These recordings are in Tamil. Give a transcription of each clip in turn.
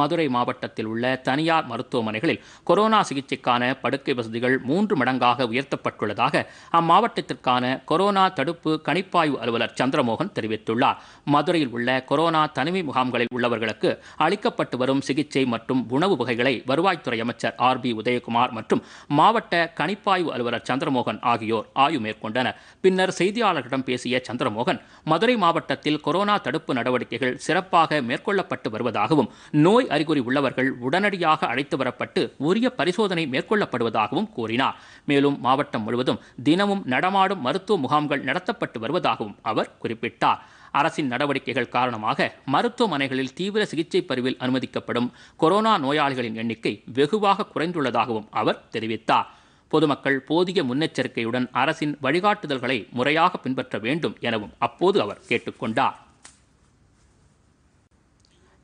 மதுரை மாவட்டத்தில் உள்ள தனியார் மருத்துவமனைகளில் கொரோனா சிகிச்சைக்கான படுக்கை வசதிகள் மூன்று மடங்காக உயர்த்தப்பட்டுள்ளதாக அம்மாவட்டத்திற்கான கொரோனா தடுப்பு கணிப்பாய்வு அலுவலர் சந்திரமோகன் தெரிவித்துள்ளார் மதுரையில் உள்ள கொரோனா தனிமை முகாம்களில் உள்ளவர்களுக்கு அளிக்கப்பட்டு வரும் சிகிச்சை மற்றும் உணவு வகைகளை வருவாய்த்துறை அமைச்சர் ஆர் பி உதயகுமார் மற்றும் மாவட்ட கணிப்பாய்வு அலுவலர் சந்திரமோகன் ஆகியோர் ஆய்வு மேற்கொண்டனர் பின்னர் செய்தியாளர்களிடம் பேசிய சந்திரமோகன் மதுரை மாவட்டத்தில் கொரோனா தடுப்பு நடவடிக்கைகள் சிறப்பாக மேற்கொள்ளப்பட்டு வருவதாகவும் நோய் நோய் அறிகுறி உள்ளவர்கள் உடனடியாக அழைத்து வரப்பட்டு உரிய பரிசோதனை மேற்கொள்ளப்படுவதாகவும் கூறினார் மேலும் மாவட்டம் முழுவதும் தினமும் நடமாடும் மருத்துவ முகாம்கள் நடத்தப்பட்டு வருவதாகவும் அவர் குறிப்பிட்டார் அரசின் நடவடிக்கைகள் காரணமாக மருத்துவமனைகளில் தீவிர சிகிச்சை பிரிவில் அனுமதிக்கப்படும் கொரோனா நோயாளிகளின் எண்ணிக்கை வெகுவாக குறைந்துள்ளதாகவும் அவர் தெரிவித்தார் பொதுமக்கள் போதிய முன்னெச்சரிக்கையுடன் அரசின் வழிகாட்டுதல்களை முறையாக பின்பற்ற வேண்டும் எனவும் அப்போது அவர் கேட்டுக்கொண்டார்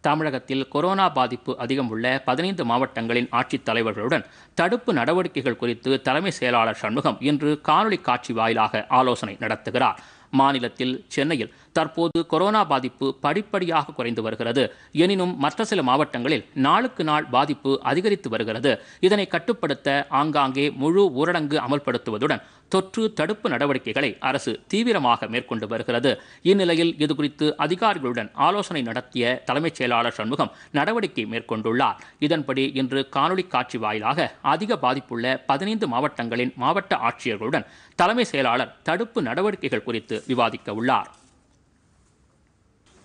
தமிழகத்தில் கொரோனா பாதிப்பு அதிகம் உள்ள பதினைந்து மாவட்டங்களின் ஆட்சித் தலைவர்களுடன் தடுப்பு நடவடிக்கைகள் குறித்து தலைமை செயலாளர் சண்முகம் இன்று காணொலி காட்சி வாயிலாக ஆலோசனை நடத்துகிறார் மாநிலத்தில் சென்னையில் தற்போது கொரோனா பாதிப்பு படிப்படியாக குறைந்து வருகிறது எனினும் மற்ற சில மாவட்டங்களில் நாளுக்கு நாள் பாதிப்பு அதிகரித்து வருகிறது இதனை கட்டுப்படுத்த ஆங்காங்கே முழு ஊரடங்கு அமல்படுத்துவதுடன் தொற்று தடுப்பு நடவடிக்கைகளை அரசு தீவிரமாக மேற்கொண்டு வருகிறது இந்நிலையில் இதுகுறித்து அதிகாரிகளுடன் ஆலோசனை நடத்திய தலைமைச் செயலாளர் சண்முகம் நடவடிக்கை மேற்கொண்டுள்ளார் இதன்படி இன்று காணொலி காட்சி வாயிலாக அதிக பாதிப்புள்ள பதினைந்து மாவட்டங்களின் மாவட்ட ஆட்சியர்களுடன் தலைமை செயலாளர் தடுப்பு நடவடிக்கைகள் குறித்து விவாதிக்க உள்ளார்